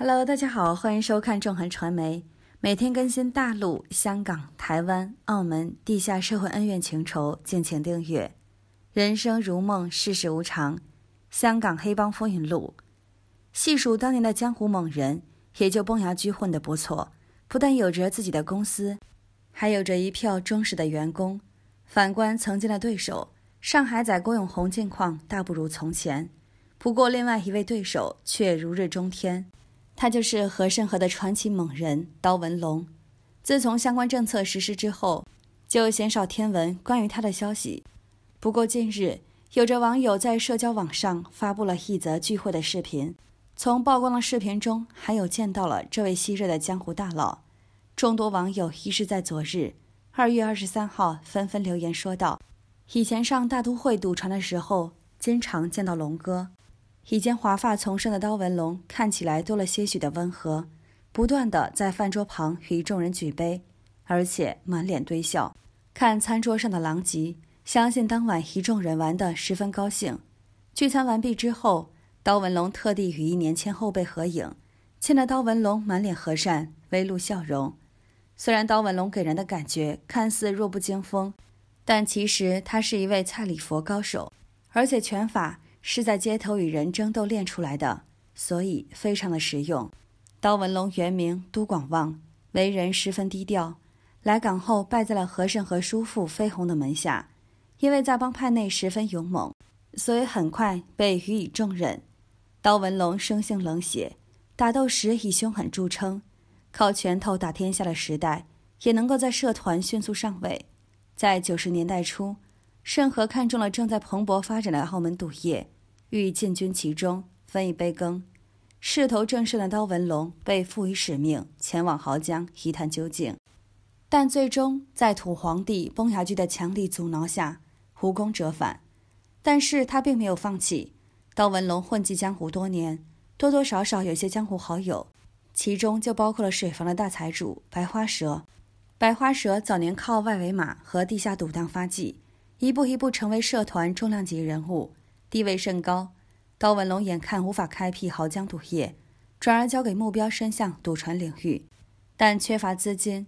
Hello，大家好，欢迎收看纵横传媒，每天更新大陆、香港、台湾、澳门地下社会恩怨情仇，敬请订阅。人生如梦，世事无常。香港黑帮风云录，细数当年的江湖猛人，也就崩牙驹混得不错，不但有着自己的公司，还有着一票忠实的员工。反观曾经的对手，上海仔郭永红近况大不如从前。不过，另外一位对手却如日中天。他就是和胜河的传奇猛人刀文龙，自从相关政策实施之后，就鲜少听闻关于他的消息。不过近日，有着网友在社交网上发布了一则聚会的视频，从曝光的视频中，还有见到了这位昔日的江湖大佬。众多网友亦是在昨日二月二十三号纷纷留言说道：“以前上大都会赌船的时候，经常见到龙哥。”已经华发丛生的刀文龙看起来多了些许的温和，不断的在饭桌旁与众人举杯，而且满脸堆笑。看餐桌上的狼藉，相信当晚一众人玩得十分高兴。聚餐完毕之后，刀文龙特地与一年轻后辈合影，见得刀文龙满脸和善，微露笑容。虽然刀文龙给人的感觉看似弱不经风，但其实他是一位菜里佛高手，而且拳法。是在街头与人争斗练出来的，所以非常的实用。刀文龙原名都广旺，为人十分低调。来港后拜在了何胜和叔父飞鸿的门下，因为在帮派内十分勇猛，所以很快被予以重任。刀文龙生性冷血，打斗时以凶狠著称，靠拳头打天下的时代也能够在社团迅速上位。在九十年代初，盛和看中了正在蓬勃发展的澳门赌业。欲进军其中分一杯羹，势头正盛的刀文龙被赋予使命，前往濠江一探究竟。但最终在土皇帝崩牙驹的强力阻挠下，无功折返。但是他并没有放弃。刀文龙混迹江湖多年，多多少少有些江湖好友，其中就包括了水房的大财主白花蛇。白花蛇早年靠外围马和地下赌档发迹，一步一步成为社团重量级人物。地位甚高，高文龙眼看无法开辟濠江赌业，转而交给目标伸向赌船领域，但缺乏资金，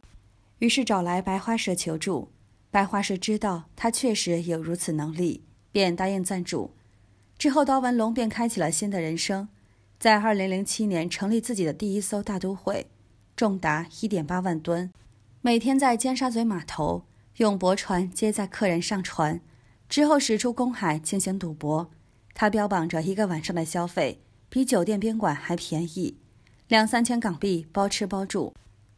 于是找来白花蛇求助。白花蛇知道他确实有如此能力，便答应赞助。之后，高文龙便开启了新的人生，在二零零七年成立自己的第一艘大都会，重达一点八万吨，每天在尖沙咀码头用驳船接载客人上船。之后驶出公海进行赌博，他标榜着一个晚上的消费比酒店宾馆还便宜，两三千港币包吃包住。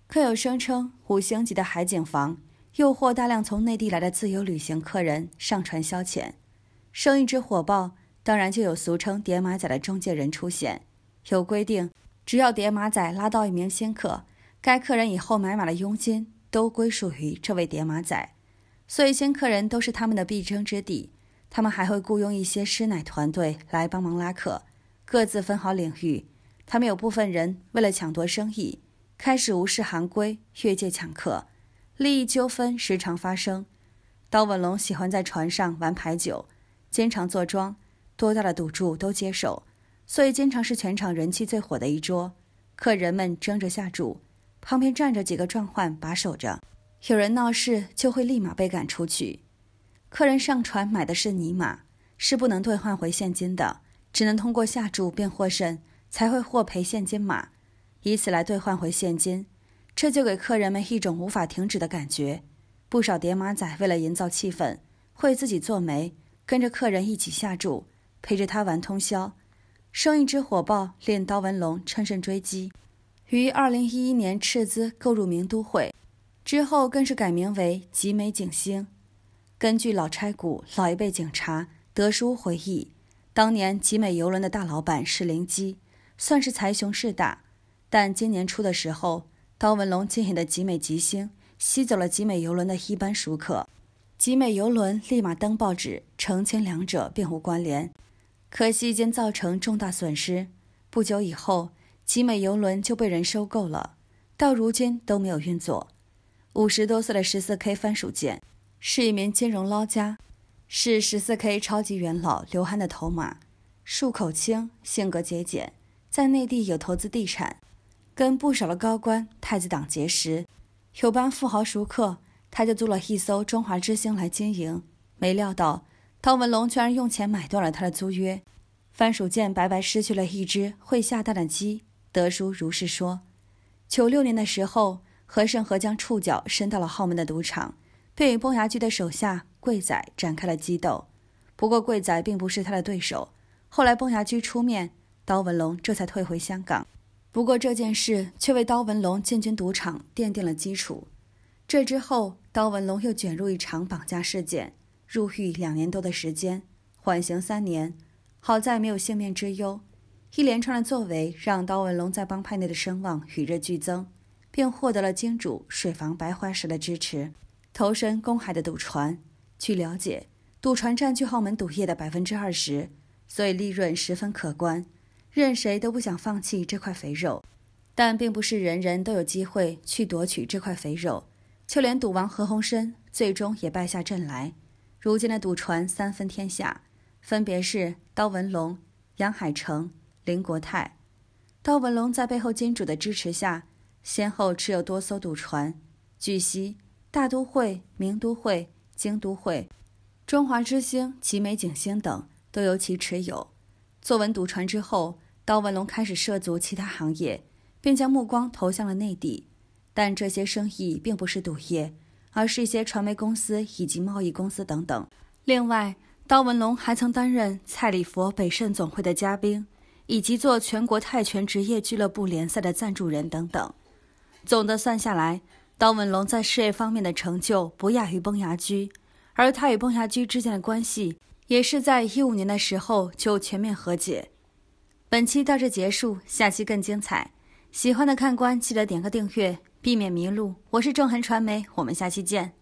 客有声称五星级的海景房，诱惑大量从内地来的自由旅行客人上船消遣，生意之火爆，当然就有俗称叠马仔的中介人出现。有规定，只要叠马仔拉到一名新客，该客人以后买马的佣金都归属于这位叠马仔。所以，新客人都是他们的必争之地。他们还会雇佣一些师奶团队来帮忙拉客，各自分好领域。他们有部分人为了抢夺生意，开始无视行规，越界抢客，利益纠纷时常发生。刀吻龙喜欢在船上玩牌九，经常坐庄，多大的赌注都接受，所以经常是全场人气最火的一桌。客人们争着下注，旁边站着几个壮汉把守着。有人闹事就会立马被赶出去。客人上船买的是尼马，是不能兑换回现金的，只能通过下注变获胜才会获赔现金马，以此来兑换回现金。这就给客人们一种无法停止的感觉。不少叠马仔为了营造气氛，会自己做媒，跟着客人一起下注，陪着他玩通宵。生意之火爆，令刀文龙乘胜追击，于二零一一年斥资购入名都会。之后更是改名为集美景星。根据老差骨、老一辈警察德叔回忆，当年集美游轮的大老板是林基，算是财雄势大。但今年初的时候，高文龙经营的集美吉星吸走了集美游轮的一般熟客，集美游轮立马登报纸澄清两者并无关联。可惜已经造成重大损失。不久以后，集美游轮就被人收购了，到如今都没有运作。五十多岁的十四 K 番薯剑，是一名金融捞家，是十四 K 超级元老刘憨的头马，漱口清，性格节俭，在内地有投资地产，跟不少的高官太子党结识，有帮富豪熟客，他就租了一艘中华之星来经营，没料到汤文龙居然用钱买断了他的租约，番薯剑白白失去了一只会下蛋的鸡。德叔如是说，九六年的时候。何胜和将触角伸到了澳门的赌场，并与崩牙驹的手下贵仔展开了激斗。不过，贵仔并不是他的对手。后来，崩牙驹出面，刀文龙这才退回香港。不过，这件事却为刀文龙进军赌场奠定了基础。这之后，刀文龙又卷入一场绑架事件，入狱两年多的时间，缓刑三年。好在没有性命之忧。一连串的作为让刀文龙在帮派内的声望与日俱增。并获得了金主水房白花石的支持，投身公海的赌船。据了解，赌船占据澳门赌业的百分之二十，所以利润十分可观，任谁都不想放弃这块肥肉。但并不是人人都有机会去夺取这块肥肉，就连赌王何鸿燊最终也败下阵来。如今的赌船三分天下，分别是刀文龙、杨海城、林国泰。刀文龙在背后金主的支持下。先后持有多艘赌船，据悉，大都会、名都会、京都会、中华之星、集美景星等都由其持有。坐完赌船之后，刀文龙开始涉足其他行业，并将目光投向了内地。但这些生意并不是赌业，而是一些传媒公司以及贸易公司等等。另外，刀文龙还曾担任蔡李佛北盛总会的嘉宾，以及做全国泰拳职业俱乐部联赛的赞助人等等。总的算下来，刀文龙在事业方面的成就不亚于崩牙驹，而他与崩牙驹之间的关系也是在一五年的时候就全面和解。本期到这结束，下期更精彩。喜欢的看官记得点个订阅，避免迷路。我是正恒传媒，我们下期见。